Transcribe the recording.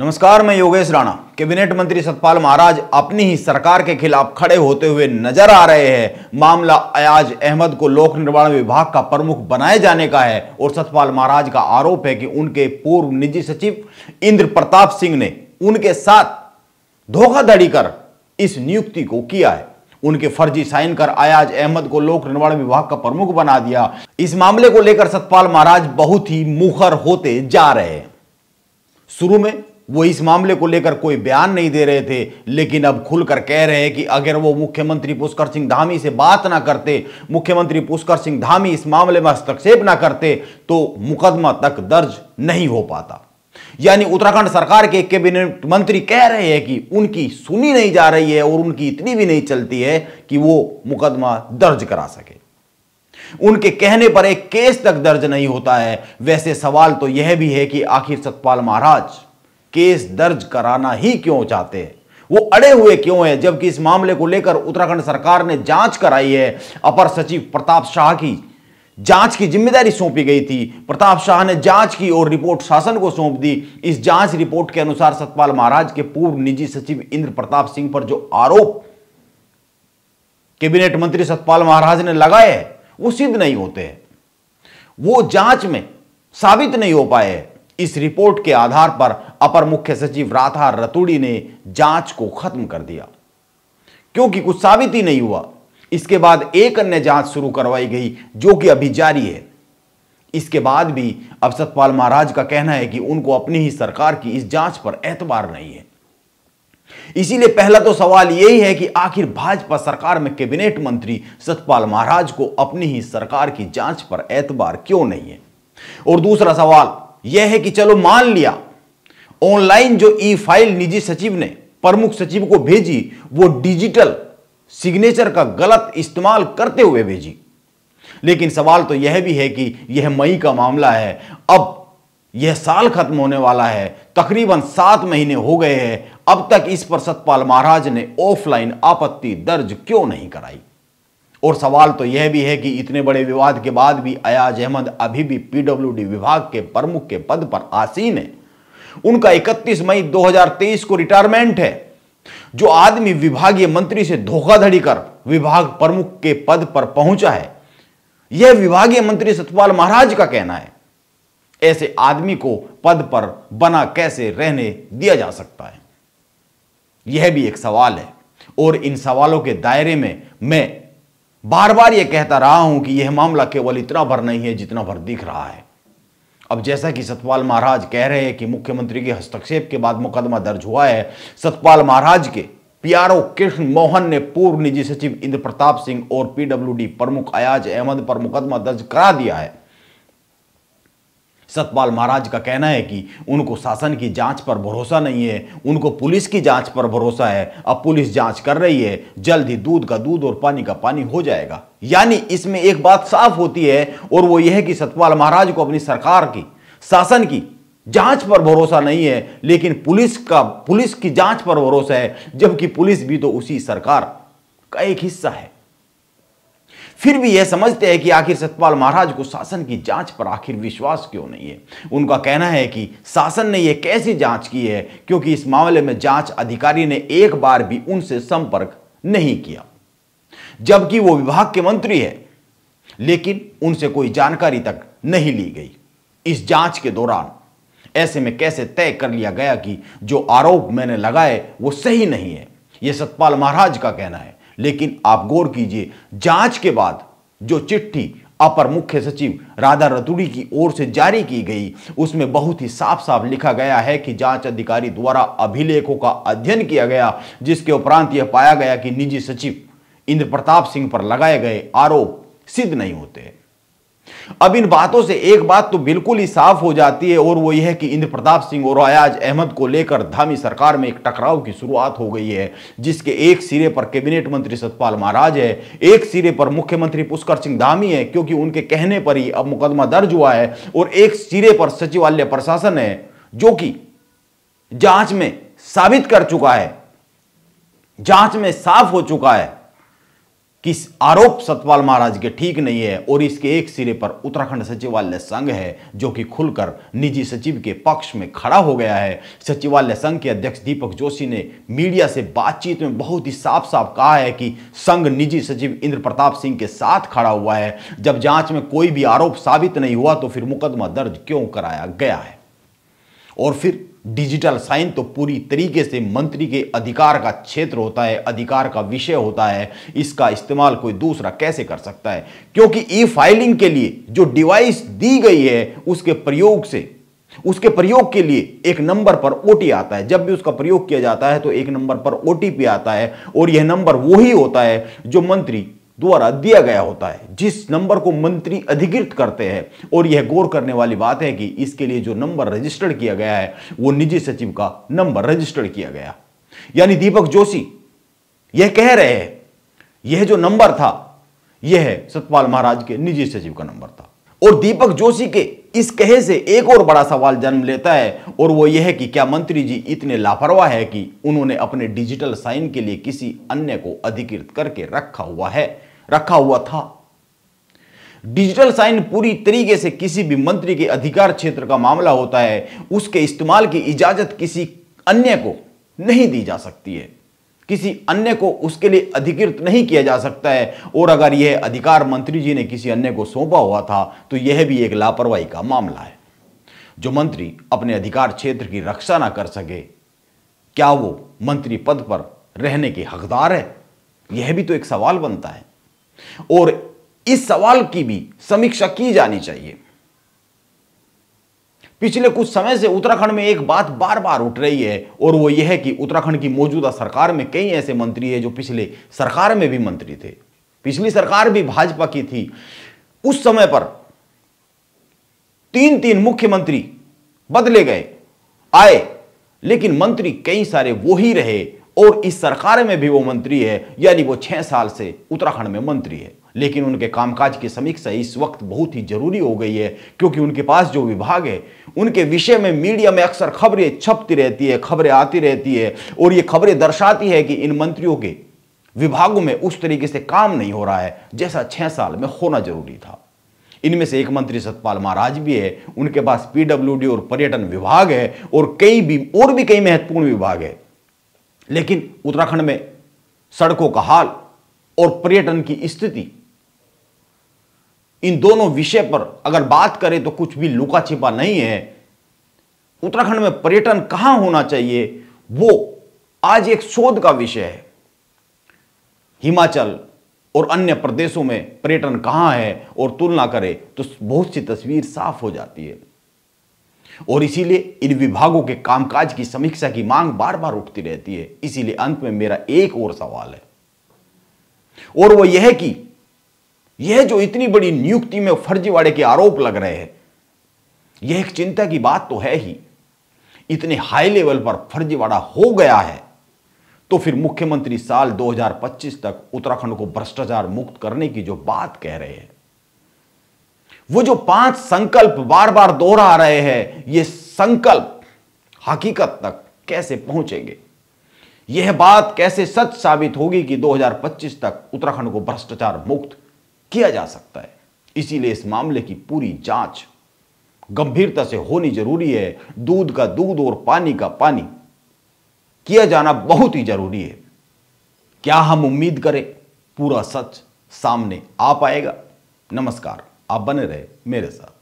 नमस्कार मैं योगेश राणा कैबिनेट मंत्री सतपाल महाराज अपनी ही सरकार के खिलाफ खड़े होते हुए नजर आ रहे हैं मामला अयाज अहमद को लोक निर्माण विभाग का प्रमुख बनाए जाने का है और सतपाल महाराज का आरोप है कि उनके पूर्व निजी सचिव इंद्र प्रताप सिंह ने उनके साथ धोखाधड़ी कर इस नियुक्ति को किया है उनके फर्जी साइन कर अयाज अहमद को लोक निर्माण विभाग का प्रमुख बना दिया इस मामले को लेकर सतपाल महाराज बहुत ही मुखर होते जा रहे हैं शुरू में वो इस मामले को लेकर कोई बयान नहीं दे रहे थे लेकिन अब खुलकर कह रहे हैं कि अगर वो मुख्यमंत्री पुष्कर सिंह धामी से बात ना करते मुख्यमंत्री पुष्कर सिंह धामी इस मामले में हस्तक्षेप ना करते तो मुकदमा तक दर्ज नहीं हो पाता यानी उत्तराखंड सरकार के कैबिनेट मंत्री कह रहे हैं कि उनकी सुनी नहीं जा रही है और उनकी इतनी भी नहीं चलती है कि वो मुकदमा दर्ज करा सके उनके कहने पर एक केस तक दर्ज नहीं होता है वैसे सवाल तो यह भी है कि आखिर सतपाल महाराज केस दर्ज कराना ही क्यों चाहते हैं वो अड़े हुए क्यों हैं जबकि इस मामले को लेकर उत्तराखंड सरकार ने जांच कराई है अपर सचिव प्रताप शाह की जांच की जिम्मेदारी सौंपी गई थी प्रताप शाह ने जांच की और रिपोर्ट शासन को सौंप दी इस जांच रिपोर्ट के अनुसार सतपाल महाराज के पूर्व निजी सचिव इंद्र प्रताप सिंह पर जो आरोप कैबिनेट मंत्री सतपाल महाराज ने लगाए वो सिद्ध नहीं होते वो जांच में साबित नहीं हो पाए इस रिपोर्ट के आधार पर अपर मुख्य सचिव राधा रतुड़ी ने जांच को खत्म कर दिया क्योंकि कुछ साबित ही नहीं हुआ इसके बाद एक अन्य जांच शुरू करवाई गई जो कि अभी जारी है इसके बाद भी अब सतपाल महाराज का कहना है कि उनको अपनी ही सरकार की इस जांच पर एतबार नहीं है इसीलिए पहला तो सवाल यही है कि आखिर भाजपा सरकार में कैबिनेट मंत्री सतपाल महाराज को अपनी ही सरकार की जांच पर एतबार क्यों नहीं है और दूसरा सवाल यह है कि चलो मान लिया ऑनलाइन जो ई फाइल निजी सचिव ने प्रमुख सचिव को भेजी वो डिजिटल सिग्नेचर का गलत इस्तेमाल करते हुए भेजी लेकिन सवाल तो यह भी है कि यह मई का मामला है अब यह साल खत्म होने वाला है तकरीबन सात महीने हो गए हैं अब तक इस पर सतपाल महाराज ने ऑफलाइन आपत्ति दर्ज क्यों नहीं कराई और सवाल तो यह भी है कि इतने बड़े विवाद के बाद भी अयाज अहमद अभी भी पीडब्ल्यूडी विभाग के प्रमुख के पद पर आसीन है उनका 31 मई 2023 को रिटायरमेंट है जो आदमी विभागीय मंत्री से धोखाधड़ी कर विभाग प्रमुख के पद पर पहुंचा है यह विभागीय मंत्री सतपाल महाराज का कहना है ऐसे आदमी को पद पर बना कैसे रहने दिया जा सकता है यह भी एक सवाल है और इन सवालों के दायरे में मैं बार बार यह कहता रहा हूं कि यह मामला केवल इतना भर नहीं है जितना भर दिख रहा है अब जैसा कि सतपाल महाराज कह रहे हैं कि मुख्यमंत्री के हस्तक्षेप के बाद मुकदमा दर्ज हुआ है सतपाल महाराज के पीआरओ कृष्ण मोहन ने पूर्व निजी सचिव इंद्र प्रताप सिंह और पीडब्ल्यूडी प्रमुख अयाज अहमद पर मुकदमा दर्ज करा दिया है सतपाल महाराज का कहना है कि उनको शासन की जांच पर भरोसा नहीं है उनको पुलिस की जांच पर भरोसा है अब पुलिस जांच कर रही है जल्द ही दूध का दूध और पानी का पानी हो जाएगा यानी इसमें एक बात साफ होती है और वो यह है कि सतपाल महाराज को अपनी सरकार की शासन की जांच पर भरोसा नहीं है लेकिन पुलिस का पुलिस की जांच पर भरोसा है जबकि पुलिस भी तो उसी सरकार का एक हिस्सा है फिर भी यह समझते हैं कि आखिर सतपाल महाराज को शासन की जांच पर आखिर विश्वास क्यों नहीं है उनका कहना है कि शासन ने यह कैसी जांच की है क्योंकि इस मामले में जांच अधिकारी ने एक बार भी उनसे संपर्क नहीं किया जबकि वो विभाग के मंत्री है लेकिन उनसे कोई जानकारी तक नहीं ली गई इस जांच के दौरान ऐसे में कैसे तय कर लिया गया कि जो आरोप मैंने लगाए वो सही नहीं है यह सतपाल महाराज का कहना है लेकिन आप गौर कीजिए जांच के बाद जो चिट्ठी अपर मुख्य सचिव राधा रतुड़ी की ओर से जारी की गई उसमें बहुत ही साफ साफ लिखा गया है कि जांच अधिकारी द्वारा अभिलेखों का अध्ययन किया गया जिसके उपरांत यह पाया गया कि निजी सचिव इंद्र प्रताप सिंह पर लगाए गए आरोप सिद्ध नहीं होते हैं अब इन बातों से एक बात तो बिल्कुल ही साफ हो जाती है और वो यह है कि इंद्र प्रताप सिंह और अयाज अहमद को लेकर धामी सरकार में एक टकराव की शुरुआत हो गई है जिसके एक सिरे पर कैबिनेट मंत्री सतपाल महाराज है एक सिरे पर मुख्यमंत्री पुष्कर सिंह धामी है क्योंकि उनके कहने पर ही अब मुकदमा दर्ज हुआ है और एक सिरे पर सचिवालय प्रशासन है जो कि जांच में साबित कर चुका है जांच में साफ हो चुका है कि आरोप सतपाल महाराज के ठीक नहीं है और इसके एक सिरे पर उत्तराखंड सचिवालय संघ है जो कि खुलकर निजी सचिव के पक्ष में खड़ा हो गया है सचिवालय संघ के अध्यक्ष दीपक जोशी ने मीडिया से बातचीत में बहुत ही साफ साफ कहा है कि संघ निजी सचिव इंद्र प्रताप सिंह के साथ खड़ा हुआ है जब जांच में कोई भी आरोप साबित नहीं हुआ तो फिर मुकदमा दर्ज क्यों कराया गया है और फिर डिजिटल साइन तो पूरी तरीके से मंत्री के अधिकार का क्षेत्र होता है अधिकार का विषय होता है इसका इस्तेमाल कोई दूसरा कैसे कर सकता है क्योंकि ई फाइलिंग के लिए जो डिवाइस दी गई है उसके प्रयोग से उसके प्रयोग के लिए एक नंबर पर ओटी आता है जब भी उसका प्रयोग किया जाता है तो एक नंबर पर ओटीपी आता है और यह नंबर वही होता है जो मंत्री द्वारा दिया गया होता है जिस नंबर को मंत्री अधिकृत करते हैं और यह गौर करने वाली बात है कि इसके लिए जो नंबर रजिस्टर्ड किया गया है वो निजी सचिव का नंबर रजिस्टर्ड किया गया यानी दीपक जोशी यह कह रहे हैं यह जो नंबर था यह सतपाल महाराज के निजी सचिव का नंबर था और दीपक जोशी के इस कहे से एक और बड़ा सवाल जन्म लेता है और वो यह है कि क्या मंत्री जी इतने लापरवाह है कि उन्होंने अपने डिजिटल साइन के लिए किसी अन्य को अधिकृत करके रखा हुआ है रखा हुआ था डिजिटल साइन पूरी तरीके से किसी भी मंत्री के अधिकार क्षेत्र का मामला होता है उसके इस्तेमाल की इजाजत किसी अन्य को नहीं दी जा सकती है किसी अन्य को उसके लिए अधिकृत नहीं किया जा सकता है और अगर यह अधिकार मंत्री जी ने किसी अन्य को सौंपा हुआ था तो यह भी एक लापरवाही का मामला है जो मंत्री अपने अधिकार क्षेत्र की रक्षा ना कर सके क्या वो मंत्री पद पर रहने के हकदार है यह भी तो एक सवाल बनता है और इस सवाल की भी समीक्षा की जानी चाहिए पिछले कुछ समय से उत्तराखंड में एक बात बार बार उठ रही है और वो यह है कि उत्तराखंड की मौजूदा सरकार में कई ऐसे मंत्री हैं जो पिछले सरकार में भी मंत्री थे पिछली सरकार भी भाजपा की थी उस समय पर तीन तीन मुख्यमंत्री बदले गए आए लेकिन मंत्री कई सारे वो ही रहे और इस सरकार में भी वो मंत्री है यानी वो छह साल से उत्तराखंड में मंत्री है लेकिन उनके कामकाज की समीक्षा इस वक्त बहुत ही जरूरी हो गई है क्योंकि उनके पास जो विभाग है उनके विषय में मीडिया में अक्सर खबरें छपती रहती है खबरें आती रहती है और ये खबरें दर्शाती है कि इन मंत्रियों के विभागों में उस तरीके से काम नहीं हो रहा है जैसा छह साल में होना जरूरी था इनमें से एक मंत्री सतपाल महाराज भी है उनके पास पीडब्ल्यूडी और पर्यटन विभाग है और कई भी और भी कई महत्वपूर्ण विभाग है लेकिन उत्तराखंड में सड़कों का हाल और पर्यटन की स्थिति इन दोनों विषय पर अगर बात करें तो कुछ भी लुका छिपा नहीं है उत्तराखंड में पर्यटन कहां होना चाहिए वो आज एक शोध का विषय है हिमाचल और अन्य प्रदेशों में पर्यटन कहां है और तुलना करें तो बहुत सी तस्वीर साफ हो जाती है और इसीलिए इन विभागों के कामकाज की समीक्षा की मांग बार बार उठती रहती है इसीलिए अंत में मेरा एक और सवाल है और वह यह है कि यह जो इतनी बड़ी नियुक्ति में फर्जीवाड़े के आरोप लग रहे हैं यह एक चिंता की बात तो है ही इतने हाई लेवल पर फर्जीवाड़ा हो गया है तो फिर मुख्यमंत्री साल 2025 तक उत्तराखंड को भ्रष्टाचार मुक्त करने की जो बात कह रहे हैं वो जो पांच संकल्प बार बार दोहरा रहे हैं ये संकल्प हकीकत तक कैसे पहुंचेंगे यह बात कैसे सच साबित होगी कि 2025 तक उत्तराखंड को भ्रष्टाचार मुक्त किया जा सकता है इसीलिए इस मामले की पूरी जांच गंभीरता से होनी जरूरी है दूध का दूध और पानी का पानी किया जाना बहुत ही जरूरी है क्या हम उम्मीद करें पूरा सच सामने आ पाएगा नमस्कार आप बने रहे मेरे साथ